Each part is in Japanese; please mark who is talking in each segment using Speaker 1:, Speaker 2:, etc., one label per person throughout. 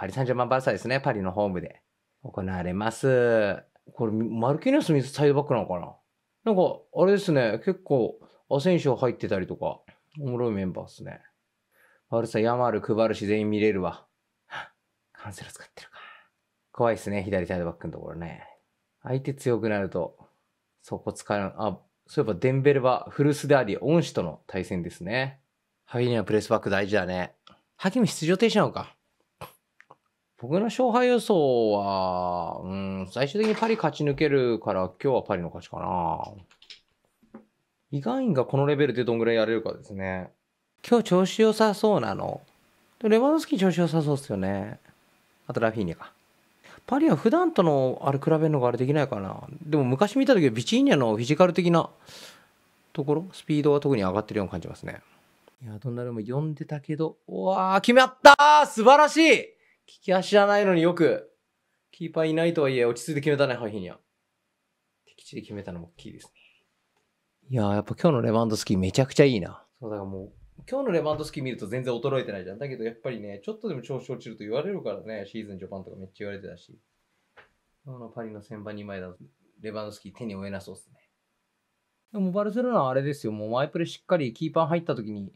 Speaker 1: パリ・サンジェルマン・バルサですね。パリのホームで行われます。これ、マルキーニョス・ミスサイドバックなのかななんか、あれですね。結構、アセンション入ってたりとか、おもろいメンバーですね。バルサ、ヤマール、配るし全員見れるわ。カンセラ使ってるか。怖いですね。左サイドバックのところね。相手強くなると、そこ使う。あ、そういえばデンベルはフルスであり、恩師との対戦ですね。ハキにはプレスバック大事だね。ハキも出場停止なのか。僕の勝敗予想は、うん、最終的にパリ勝ち抜けるから、今日はパリの勝ちかな。イガインがこのレベルでどんぐらいやれるかですね。今日調子良さそうなの。レバノスキー調子良さそうっすよね。あとラフィーニャか。パリは普段とのあれ比べるのがあれできないかな。でも昔見た時はビチーニャのフィジカル的なところ、スピードは特に上がってるように感じますね。いや、どんなでも読んでたけど、うわー、決まった素晴らしい利き足じゃないのによく、キーパーいないとはいえ、落ち着いて決めたね、ハイヒニア。敵地で決めたのも大きいですね。いやー、やっぱ今日のレバンドスキーめちゃくちゃいいな。そう、だからもう、今日のレバンドスキー見ると全然衰えてないじゃん。だけどやっぱりね、ちょっとでも調子落ちると言われるからね、シーズン序盤とかめっちゃ言われてたし。今日のパリの先輩2枚だと、レバンドスキー手に負えなそうですね。でもバルセロナはあれですよ、もうマイプレしっかりキーパー入った時に、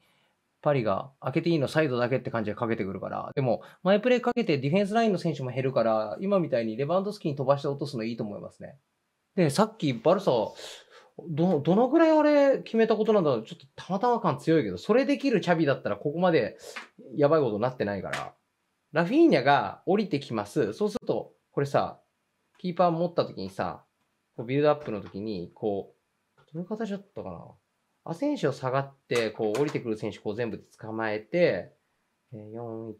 Speaker 1: パリが開けていいのサイドだけって感じでかけてくるから、でも、前プレイかけてディフェンスラインの選手も減るから、今みたいにレバンドスキーに飛ばして落とすのいいと思いますね。で、さっきバルサ、ど、どのぐらいあれ決めたことなんだろうちょっとたまたま感強いけど、それできるチャビだったらここまでやばいことになってないから。ラフィーニャが降りてきます。そうすると、これさ、キーパー持った時にさ、こうビルドアップの時に、こう、どういう形だったかなアセンシオ下がって、こう降りてくる選手こう全部捕まえて、4-1-2-3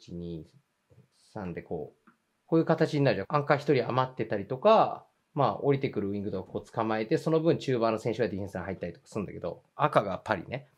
Speaker 1: でこう、こういう形になるじゃん。アンカー1人余ってたりとか、まあ降りてくるウィングとかこう捕まえて、その分中盤の選手がディフェンスに入ったりとかするんだけど、赤がパリね。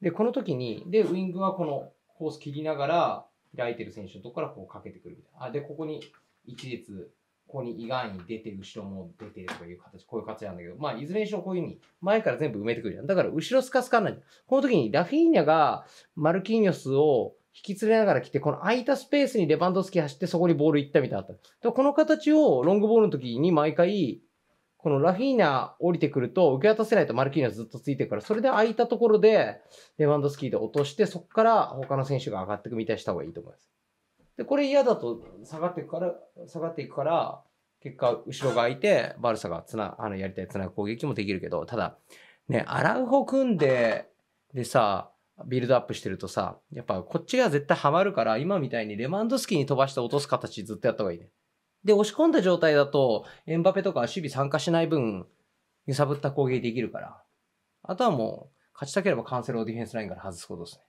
Speaker 1: で、この時に、で、ウィングはこのコース切りながら、開いてる選手のとこからこうかけてくるみたいな。あ、で、ここに一列ここに意外に出て、後ろも出てとかいう形、こういう形なんだけど、まあ、いずれにしろこういうふうに、前から全部埋めてくるじゃん。だから、後ろスカスカになる。この時に、ラフィーニャが、マルキーニョスを引き連れながら来て、この空いたスペースにレバンドスキ走って、そこにボール行ったみたいだった。でこの形を、ロングボールの時に毎回、このラフィーニャ降りてくると、受け渡せないとマルキーニョスずっとついてるから、それで空いたところで、レバンドスキーで落として、そこから他の選手が上がっていくみたいにした方がいいと思います。で、これ嫌だと下がっていくから、下がっていくから、結果、後ろが空いて、バルサがつな、あの、やりたいつなぐ攻撃もできるけど、ただ、ね、アラウホ組んで、でさ、ビルドアップしてるとさ、やっぱこっちが絶対ハマるから、今みたいにレマンドスキーに飛ばして落とす形ずっとやった方がいいね。で、押し込んだ状態だと、エンバペとか守備参加しない分、揺さぶった攻撃できるから。あとはもう、勝ちたければカンセルをディフェンスラインから外すことですね。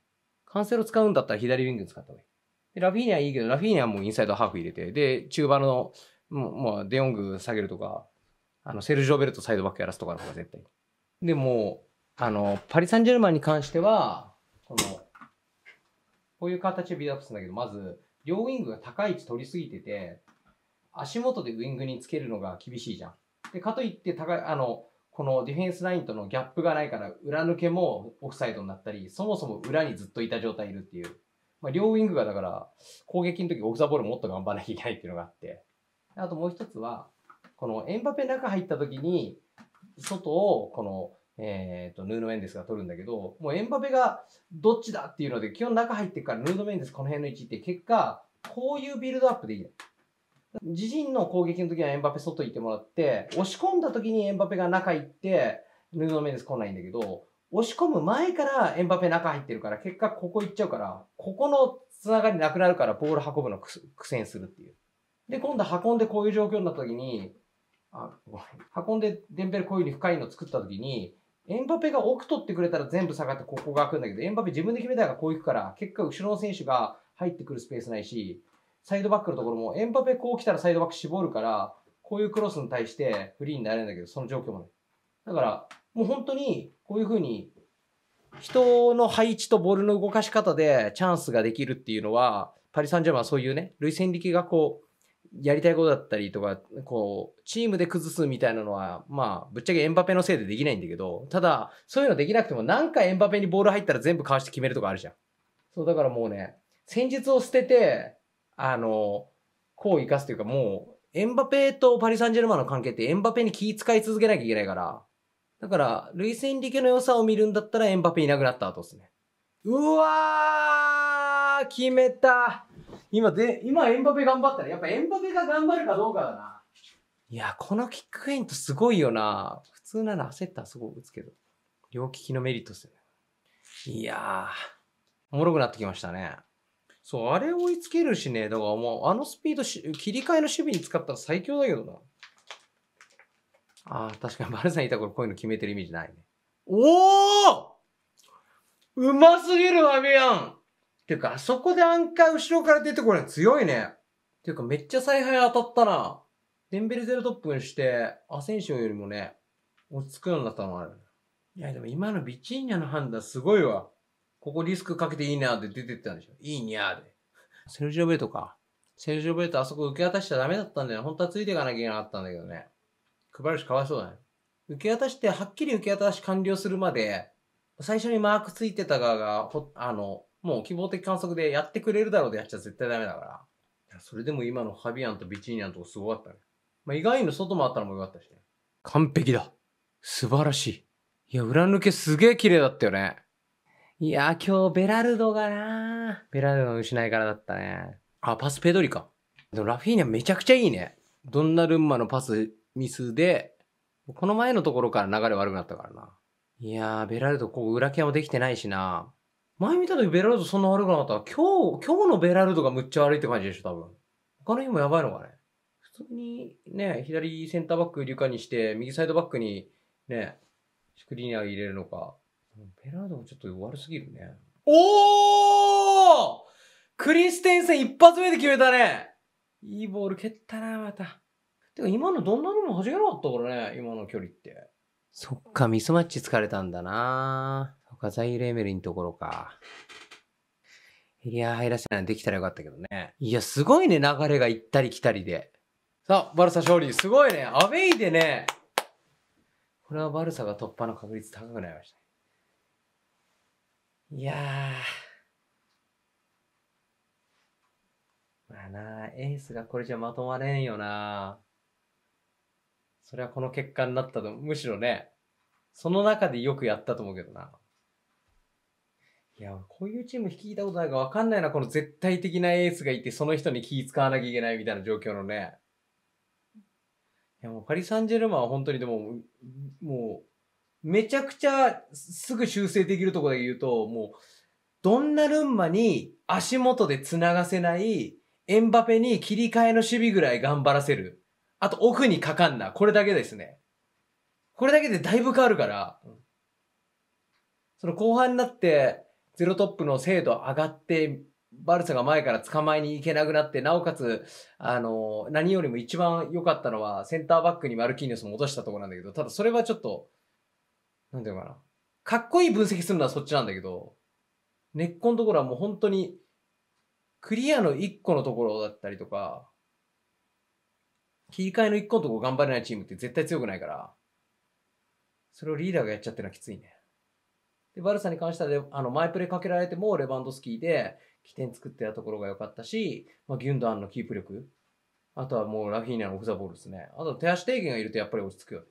Speaker 1: カンセルを使うんだったら左ウィング使った方がいい。ラフィーニャいいけど、ラフィーニャもインサイドハーフ入れて、で、中盤の、もう、もうデヨング下げるとか、あの、セルジオベルトサイドバックやらすとかの方が絶対。でも、あの、パリ・サンジェルマンに関しては、この、こういう形でビートアップするんだけど、まず、両ウィングが高い位置取りすぎてて、足元でウィングにつけるのが厳しいじゃん。で、かといって高い、あの、このディフェンスラインとのギャップがないから、裏抜けもオフサイドになったり、そもそも裏にずっといた状態いるっていう。まあ、両ウィングがだから攻撃の時オフ・ザ・ボールもっと頑張らなきゃいけないっていうのがあってあともう一つはこのエンバペ中入った時に外をこのえーと、ヌード・メンデスが取るんだけどもうエンバペがどっちだっていうので基本中入ってからヌード・メンデスこの辺の位置って結果こういうビルドアップでいい自陣の攻撃の時はエンバペ外行ってもらって押し込んだ時にエンバペが中行ってヌード・メンデス来ないんだけど押し込む前からエンバペ中入ってるから、結果ここ行っちゃうから、ここのつながりなくなるからボール運ぶの苦戦するっていう。で、今度運んでこういう状況になった時に、あ、ごめん。運んでデンベルこういう風に深いの作った時に、エンバペが奥取ってくれたら全部下がってここが開くんだけど、エンバペ自分で決めたらこう行くから、結果後ろの選手が入ってくるスペースないし、サイドバックのところもエンバペこう来たらサイドバック絞るから、こういうクロスに対してフリーになれるんだけど、その状況もね。だから、もう本当にこういうふうに人の配置とボールの動かし方でチャンスができるっていうのは、パリ・サンジェルマンはそういうね、累戦力がこう、やりたいことだったりとか、こう、チームで崩すみたいなのは、まあ、ぶっちゃけエンバペのせいでできないんだけど、ただ、そういうのできなくても、何回エンバペにボール入ったら全部かわして決めるとかあるじゃん。そう、だからもうね、戦術を捨てて、あの、こう生かすというか、もう、エンバペとパリ・サンジェルマンの関係ってエンバペに気遣い続けなきゃいけないから、だから、ルイス・エンリケの良さを見るんだったらエンバペいなくなった後ですね。うわー決めた今で、今エンバペ頑張ったね。やっぱエンバペが頑張るかどうかだな。いや、このキックフェイントすごいよな。普通なら焦ったらすごい打つけど。両利きのメリットっすよね。いやー、おもろくなってきましたね。そう、あれ追いつけるしね。だからもう、あのスピードし、切り替えの守備に使ったら最強だけどな。ああ、確かにバルさんいた頃こういうの決めてるイメージないね。おおうますぎるアビアンていうか、あそこでアンカー後ろから出てこれ強いね。ていうか、めっちゃ采配当たったな。デンベルゼロトップにして、アセンションよりもね、落ち着くようになったのもある。いや、でも今のビチーニャの判断すごいわ。ここリスクかけていいなって出てったんでしょ。いいにゃーで。セルジオベートか。セルジオベートあそこ受け渡しちゃダメだったんだよ。本当はついていかなきゃいけなかったんだけどね。配るしかわいそうだね。受け渡してはっきり受け渡し完了するまで、最初にマークついてた側が、ほ、あの、もう希望的観測でやってくれるだろうでやっちゃ絶対ダメだから。それでも今のファビアンとビチーニャンとこすごかったね。まあ、意外に外もあったのもよかったしね。完璧だ。素晴らしい。いや、裏抜けすげえ綺麗だったよね。いや、今日ベラルドがなベラルドの失いからだったね。あ、パスペドリか。でもラフィーニャめちゃくちゃいいね。どんなルンマのパスミスで、この前のところから流れ悪くなったからな。いやー、ベラルド、こう、裏剣もできてないしな。前見た時ベラルドそんな悪くなかった今日、今日のベラルドがむっちゃ悪いって感じでしょ、多分。他の日もやばいのかね。普通にね、左センターバックリュカにして、右サイドバックにね、スクリーニャー入れるのか。ベラルドもちょっと悪すぎるね。おークリステンセン一発目で決めたねいいボール蹴ったな、また。今のどんなのも走れなかったからね、今の距離って。そっか、ミスマッチ疲れたんだなそっか、ザイレーメリのところか。いや、入らせないできたらよかったけどね。いや、すごいね、流れが行ったり来たりで。さあ、バルサ勝利、すごいね、アウェイでね。これはバルサが突破の確率高くなりました。いやまあなエースがこれじゃまとまれんよなそれはこの結果になったと、むしろね、その中でよくやったと思うけどな。いや、こういうチーム率いたことないから分かんないな、この絶対的なエースがいて、その人に気使わなきゃいけないみたいな状況のね。いや、もうパリ・サンジェルマンは本当にでも、もう、めちゃくちゃすぐ修正できるところで言うと、もう、どんなルンマに足元で繋がせない、エンバペに切り替えの守備ぐらい頑張らせる。あとオフにかかんな。これだけですね。これだけでだいぶ変わるから、その後半になって、ゼロトップの精度上がって、バルサが前から捕まえに行けなくなって、なおかつ、あの、何よりも一番良かったのは、センターバックにマルキーニョスも落としたところなんだけど、ただそれはちょっと、なんていうのかな。かっこいい分析するのはそっちなんだけど、根っこのところはもう本当に、クリアの一個のところだったりとか、切り替えの一個のとこ頑張れないチームって絶対強くないから、それをリーダーがやっちゃってるのはきついね。で、バルサに関しては、あの、マイプレーかけられても、レバンドスキーで起点作ってたところが良かったし、まあ、ギュンドアンのキープ力。あとはもうラフィーニャのオフザボールですね。あと手足低減がいるとやっぱり落ち着くよ、ね。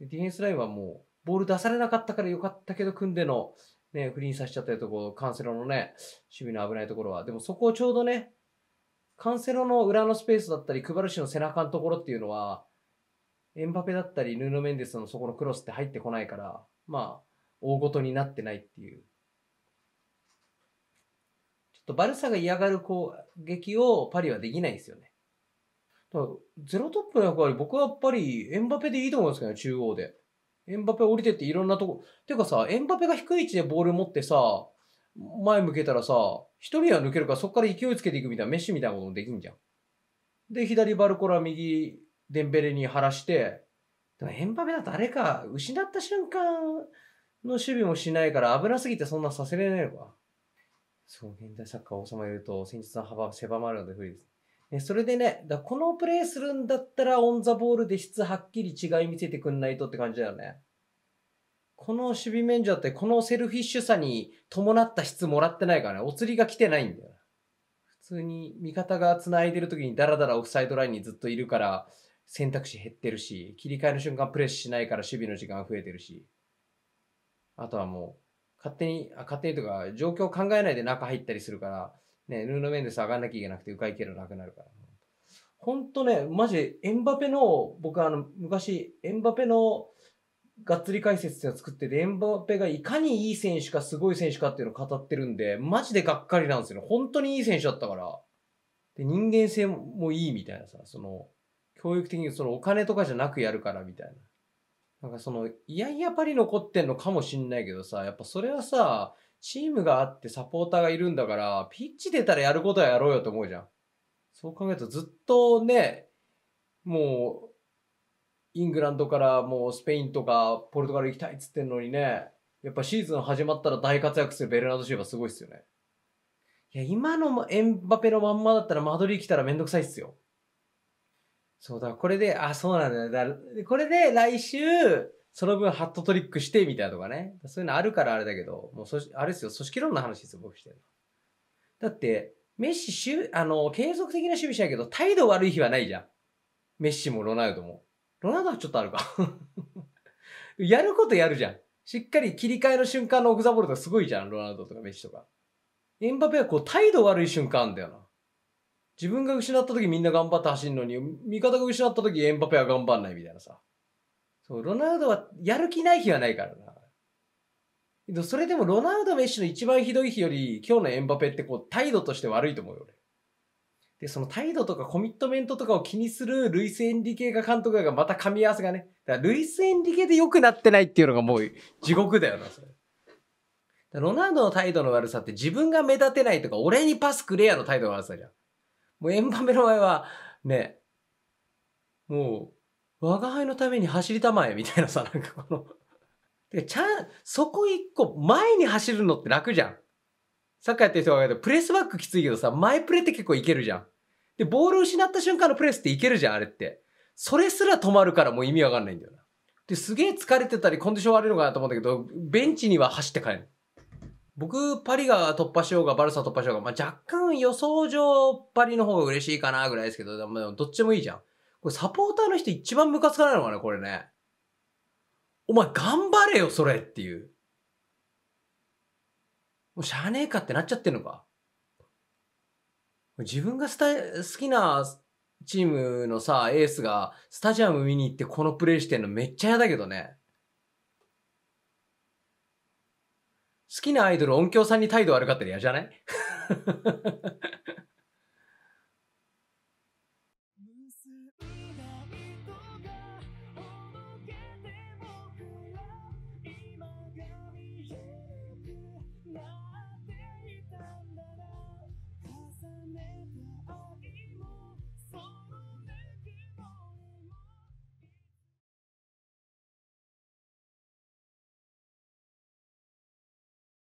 Speaker 1: で、ディフェンスラインはもう、ボール出されなかったから良かったけど、組んでの、ね、フリーにさせちゃったりとこ、カンセロのね、守備の危ないところは。でもそこをちょうどね、カンセロの裏のスペースだったり、クバルシの背中のところっていうのは、エンバペだったり、ヌーノ・メンデスのそこのクロスって入ってこないから、まあ、大ごとになってないっていう。ちょっとバルサが嫌がる攻撃をパリはできないですよね。だゼロトップの役割、僕はやっぱりエンバペでいいと思いますけどね、中央で。エンバペ降りてっていろんなとこ。ていうかさ、エンバペが低い位置でボール持ってさ、前向けたらさ、一人は抜けるからそっから勢いつけていくみたいな、メッシみたいなこともできんじゃん。で、左バルコラ、右デンベレに晴らして、でもエンバペだとあれか、失った瞬間の守備もしないから危なすぎてそんなさせれないのか。そう、現代サッカー王様いると戦術の幅は狭まるので不利です。ね、それでね、だこのプレイするんだったらオンザボールで質はっきり違い見せてくんないとって感じだよね。この守備免除だって、このセルフィッシュさに伴った質もらってないからね、お釣りが来てないんだよ。普通に味方が繋いでる時にダラダラオフサイドラインにずっといるから、選択肢減ってるし、切り替えの瞬間プレスしないから守備の時間増えてるし、あとはもう、勝手に、あ勝手にとか、状況を考えないで中入ったりするから、ね、ルーノ・メンデス上がんなきゃいけなくて、迂回経路なくなるから。ほんとね、マジ、エンバペの、僕あの、昔、エンバペの、がっつり解説を作ってて、ンバペがいかにいい選手かすごい選手かっていうのを語ってるんで、マジでがっかりなんですよね。本当にいい選手だったから。で、人間性もいいみたいなさ、その、教育的にそのお金とかじゃなくやるからみたいな。なんかその、いやいやパリ残ってんのかもしんないけどさ、やっぱそれはさ、チームがあってサポーターがいるんだから、ピッチ出たらやることはやろうよと思うじゃん。そう考えるとずっとね、もう、イングランドからもうスペインとかポルトガル行きたいっつってんのにね、やっぱシーズン始まったら大活躍するベルナード・シューバーすごいっすよね。いや、今のエンバペのまんまだったらマドリー来たらめんどくさいっすよ。そうだ、これで、あ、そうなんだよ。だこれで来週、その分ハットトリックしてみたいなとかね。そういうのあるからあれだけど、もうそ、あれっすよ、組織論の話ですよ、僕してるの。だって、メッシ、あの、継続的な守備者ないけど、態度悪い日はないじゃん。メッシもロナウドも。ロナウドはちょっとあるか やることやるじゃん。しっかり切り替えの瞬間のオフザボールとかすごいじゃん。ロナウドとかメッシとか。エンバペはこう態度悪い瞬間あんだよな。自分が失った時みんな頑張って走るのに、味方が失った時エンバペは頑張んないみたいなさ。そう、ロナウドはやる気ない日はないからな。それでもロナウド・メッシの一番ひどい日より今日のエンバペってこう態度として悪いと思うよ俺。で、その態度とかコミットメントとかを気にするルイス・エンリケが監督がまた噛み合わせがね。だからルイス・エンリケで良くなってないっていうのがもう地獄だよな、それ。ロナウドの態度の悪さって自分が目立てないとか、俺にパスくれやの態度の悪さじゃん。もうエンバメの場合は、ね、もう、我が輩のために走りたまえ、みたいなさ、なんかこので、ちゃん、そこ一個前に走るのって楽じゃん。サッカーやってる人が考る。たら、プレスバックきついけどさ、前プレって結構いけるじゃん。で、ボール失った瞬間のプレスっていけるじゃん、あれって。それすら止まるからもう意味わかんないんだよな。で、すげえ疲れてたり、コンディション悪いのかなと思ったけど、ベンチには走って帰る。僕、パリが突破しようが、バルサ突破しようが、まあ、若干予想上、パリの方が嬉しいかな、ぐらいですけど、でもどっちでもいいじゃん。これサポーターの人一番ムカつかないのかな、これね。お前頑張れよ、それっていう。もうしゃあねえかってなっちゃってんのか。自分がスタ好きなチームのさ、エースがスタジアム見に行ってこのプレーしてんのめっちゃ嫌だけどね。好きなアイドル音響さんに態度悪かったら嫌じゃない